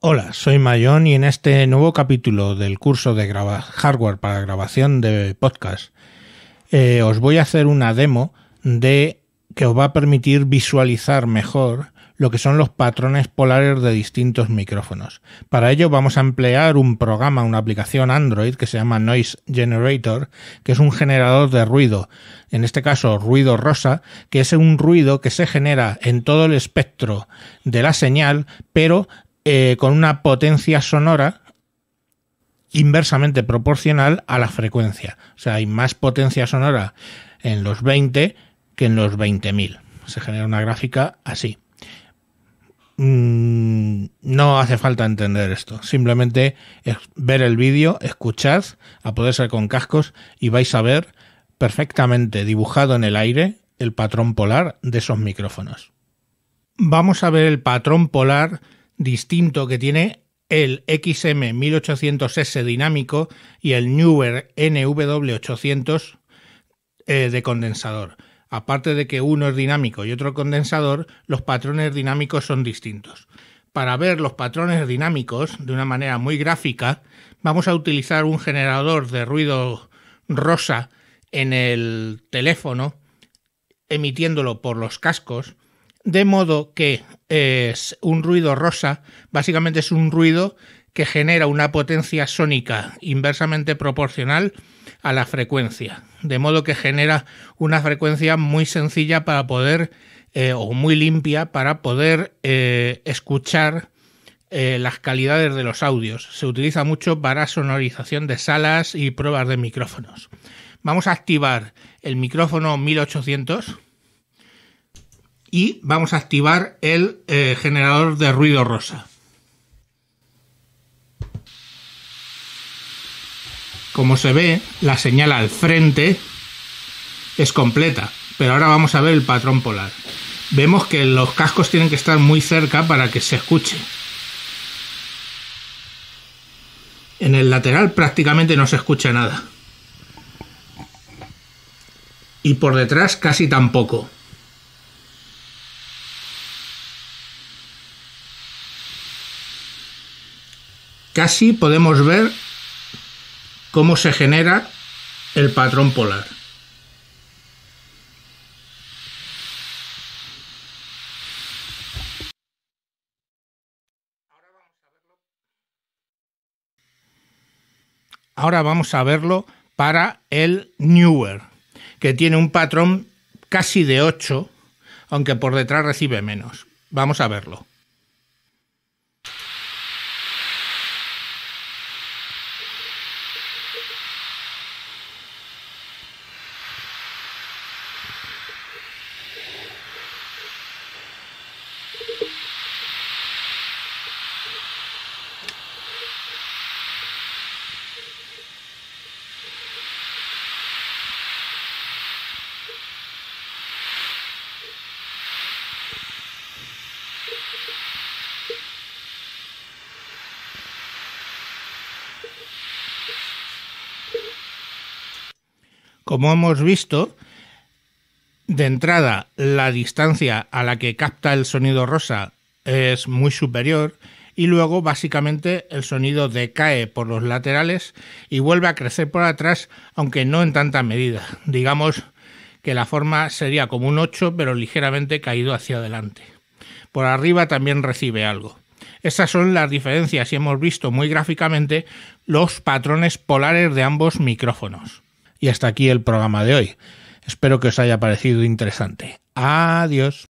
Hola, soy Mayón y en este nuevo capítulo del curso de hardware para grabación de podcast eh, os voy a hacer una demo de que os va a permitir visualizar mejor lo que son los patrones polares de distintos micrófonos. Para ello vamos a emplear un programa, una aplicación Android que se llama Noise Generator, que es un generador de ruido, en este caso ruido rosa, que es un ruido que se genera en todo el espectro de la señal, pero eh, con una potencia sonora inversamente proporcional a la frecuencia. O sea, hay más potencia sonora en los 20 que en los 20.000. Se genera una gráfica así. Mm, no hace falta entender esto. Simplemente ver el vídeo, escuchad, a poder ser con cascos, y vais a ver perfectamente dibujado en el aire el patrón polar de esos micrófonos. Vamos a ver el patrón polar distinto que tiene el XM1800S dinámico y el Newer NW800 eh, de condensador. Aparte de que uno es dinámico y otro condensador, los patrones dinámicos son distintos. Para ver los patrones dinámicos de una manera muy gráfica, vamos a utilizar un generador de ruido rosa en el teléfono, emitiéndolo por los cascos de modo que es un ruido rosa, básicamente es un ruido que genera una potencia sónica inversamente proporcional a la frecuencia, de modo que genera una frecuencia muy sencilla para poder, eh, o muy limpia, para poder eh, escuchar eh, las calidades de los audios. Se utiliza mucho para sonorización de salas y pruebas de micrófonos. Vamos a activar el micrófono 1800 y vamos a activar el eh, generador de ruido rosa. Como se ve, la señal al frente es completa, pero ahora vamos a ver el patrón polar. Vemos que los cascos tienen que estar muy cerca para que se escuche. En el lateral prácticamente no se escucha nada. Y por detrás casi tampoco. casi podemos ver cómo se genera el patrón polar. Ahora vamos a verlo para el Newer, que tiene un patrón casi de 8, aunque por detrás recibe menos. Vamos a verlo. Como hemos visto, de entrada la distancia a la que capta el sonido rosa es muy superior y luego básicamente el sonido decae por los laterales y vuelve a crecer por atrás, aunque no en tanta medida. Digamos que la forma sería como un 8, pero ligeramente caído hacia adelante. Por arriba también recibe algo. Estas son las diferencias y hemos visto muy gráficamente los patrones polares de ambos micrófonos. Y hasta aquí el programa de hoy. Espero que os haya parecido interesante. Adiós.